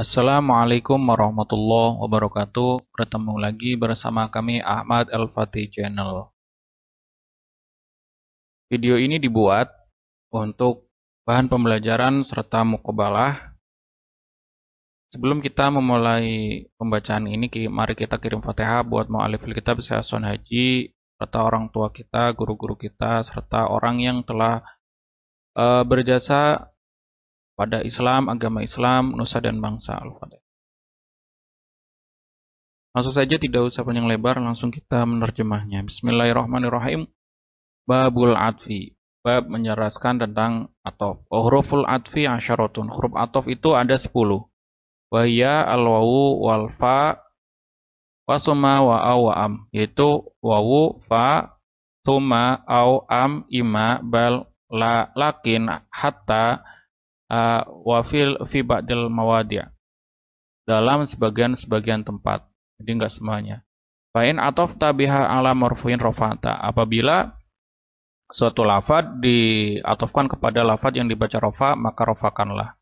Assalamualaikum warahmatullahi wabarakatuh. Bertemu lagi bersama kami Ahmad Al Fatih Channel. Video ini dibuat untuk bahan pembelajaran serta mukobalah. Sebelum kita memulai pembacaan ini, mari kita kirim Fatihah buat mu'alifil kitab Syason Haji serta orang tua kita, guru-guru kita, serta orang yang telah eh, berjasa pada Islam, agama Islam, nusa dan bangsa. Al-Fatihah. Langsung saja tidak usah panjang lebar, langsung kita menerjemahnya. Bismillahirrahmanirrahim. Babul Adfi. Bab menjelaskan tentang atof. Huruful adfi asyaratun. Huruf atof itu ada 10. Wahya al-wawu wal-fa wasuma wa ya, wa am. Yaitu wawu, fa, tuma, au, am, ima, bal, la, lakin, hatta, Eh, wafil fi ba'dil mawadi' dalam sebagian-sebagian tempat. Jadi enggak semuanya. Fa'in atof tabiha ala marfuin rofata. Apabila suatu lafad diatofkan kepada lafad yang dibaca rofa, maka rofakanlah.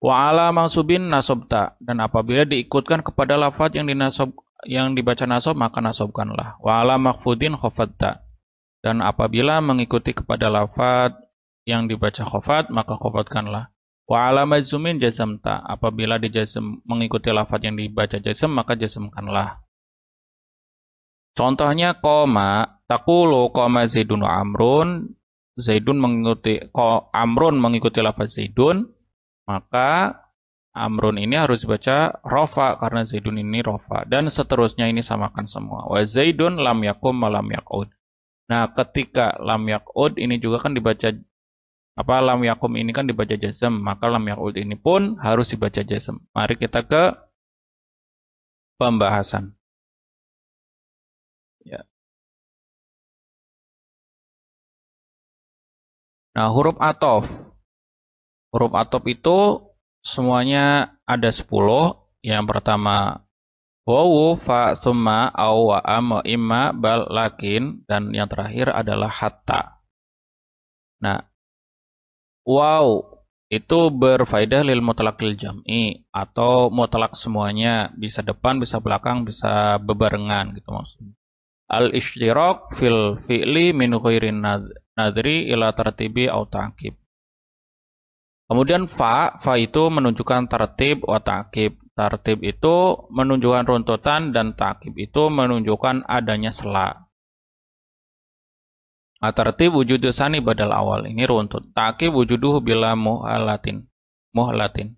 Wa ala mansubin nasobta. Dan apabila diikutkan kepada lafad yang dinasob, yang dibaca nasob, maka nasobkanlah. Wa ala makfudin khofatta. Dan apabila mengikuti kepada lafad yang dibaca khofat, maka khofatkanlah. Wa ala majzumin jasamta. Apabila dijasem mengikuti lafat yang dibaca jasem, maka jasemkanlah. Contohnya koma, takulu koma zaidun amrun. Zaidun mengikuti, ko, amrun mengikuti lafaz zaidun. Maka amrun ini harus baca rofa karena zaidun ini rofa. Dan seterusnya ini samakan semua. Wa zaidun lam yakum malam yak'ud. Nah, ketika lam yak'ud ini juga kan dibaca apa lam yakum ini kan dibaca jazm, maka lam yakul ini pun harus dibaca jazm. Mari kita ke pembahasan. Ya. Nah, huruf atof. Huruf atof itu semuanya ada 10. Yang pertama wawu fa summa au wa am imma bal lakin dan yang terakhir adalah hatta. Nah, Wow, itu berfaedah lil mutlaqil jam'i atau mutlak semuanya, bisa depan, bisa belakang, bisa bebarengan gitu maksudnya. Al ishtirok fil fi'li min khairin nadri ila tartibi au ta'kib. Kemudian fa, fa itu menunjukkan tertib wa ta'kib. Tertib itu menunjukkan runtutan dan ta'kib itu menunjukkan adanya selak. Atarti wujud sani badal awal. Ini runtut. Taki wujuduhu bila muhalatin. Muhalatin.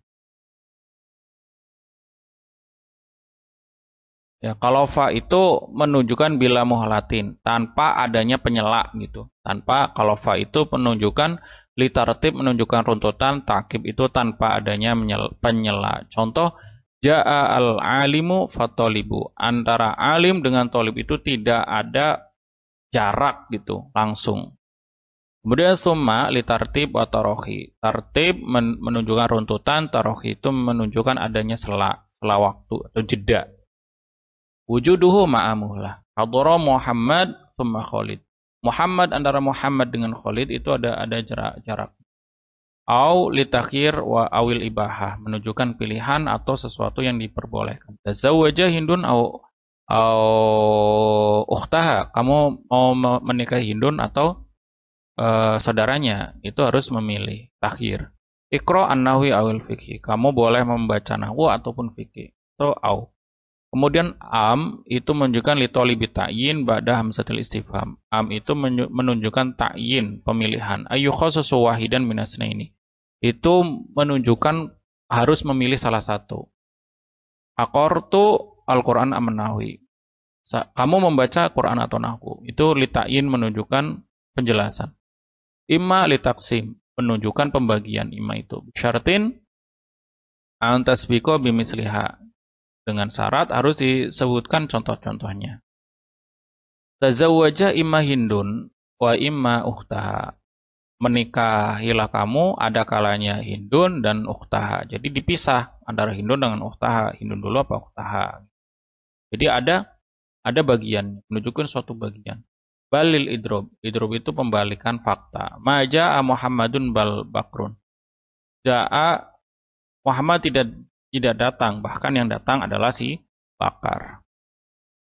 Ya, kalau fa itu menunjukkan bila muhalatin tanpa adanya penyela gitu. Tanpa kalau fa itu menunjukkan litartib menunjukkan runtutan takib itu tanpa adanya penyela. Contoh jaa al alimu fatolibu. Antara alim dengan tolib itu tidak ada jarak gitu langsung. Kemudian summa li tartib atau tarohi. Tartib men menunjukkan runtutan, tarohi itu menunjukkan adanya sela, sela waktu atau jeda. Wujuduhu ma'amuhlah. Hadoro Muhammad summa Khalid. Muhammad antara Muhammad dengan Khalid itu ada ada jarak jarak. Au litakhir wa awil ibahah menunjukkan pilihan atau sesuatu yang diperbolehkan. Tazawwaja Hindun au uh, ukhtaha, kamu mau menikahi Hindun atau uh, saudaranya, itu harus memilih takhir. Ikro an nahwi awil fikhi. Kamu boleh membaca nahwu ataupun fikhi. Itu au. Kemudian am itu menunjukkan litoli bitayin pada hamzatil istifham. Am itu menunjukkan ta'yin, pemilihan. Ayu khosusu wahidan minasna ini. Itu menunjukkan harus memilih salah satu. Akortu Al-Quran Amenawi. Kamu membaca Quran atau Nahwu. Itu litain menunjukkan penjelasan. Imma litaksim menunjukkan pembagian imma itu. antas antasbiko bimisliha. Dengan syarat harus disebutkan contoh-contohnya. Tazawwaja imma hindun wa imma ukhtaha. Menikahilah kamu ada kalanya hindun dan ukhtaha. Jadi dipisah antara hindun dengan ukhtaha. Hindun dulu apa ukhtaha. Jadi ada ada bagian menunjukkan suatu bagian. Balil idrob. Idrob itu pembalikan fakta. Maja'a Muhammadun bal bakrun. Ja'a Muhammad tidak tidak datang, bahkan yang datang adalah si Bakar.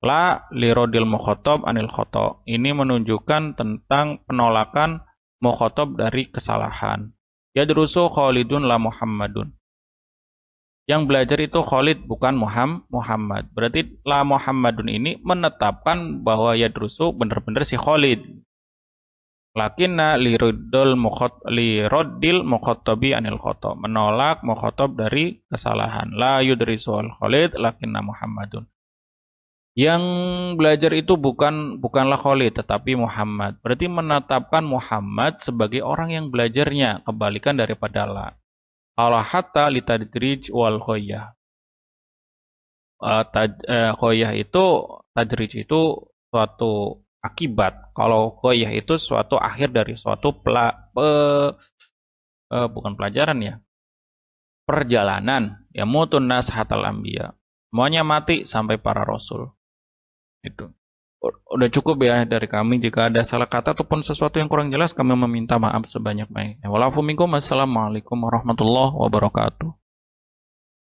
La lirodil mukhotob anil khoto. Ini menunjukkan tentang penolakan mukhotob dari kesalahan. Ya Yadrusu Khalidun la Muhammadun. Yang belajar itu Khalid bukan Muhammad. Muhammad. Berarti la Muhammadun ini menetapkan bahwa Yadrusu benar-benar si Khalid. Lakinna lirodil mukhot lirodil mukhotobi anil khotob. Menolak mukhotob dari kesalahan. La yudrisu al Khalid lakinna Muhammadun. Yang belajar itu bukan bukanlah Khalid tetapi Muhammad. Berarti menetapkan Muhammad sebagai orang yang belajarnya kebalikan daripada la ala hatta tadrij wal khoyah. Eh, eh, khoyah itu tadrij itu suatu akibat. Kalau khoyah itu suatu akhir dari suatu pla, pe, pe, eh, bukan pelajaran ya. Perjalanan ya mutun nas hatal ambiya. Semuanya mati sampai para rasul. Itu udah cukup ya dari kami jika ada salah kata ataupun sesuatu yang kurang jelas kami meminta maaf sebanyak-banyaknya. Walafu Assalamualaikum warahmatullahi wabarakatuh.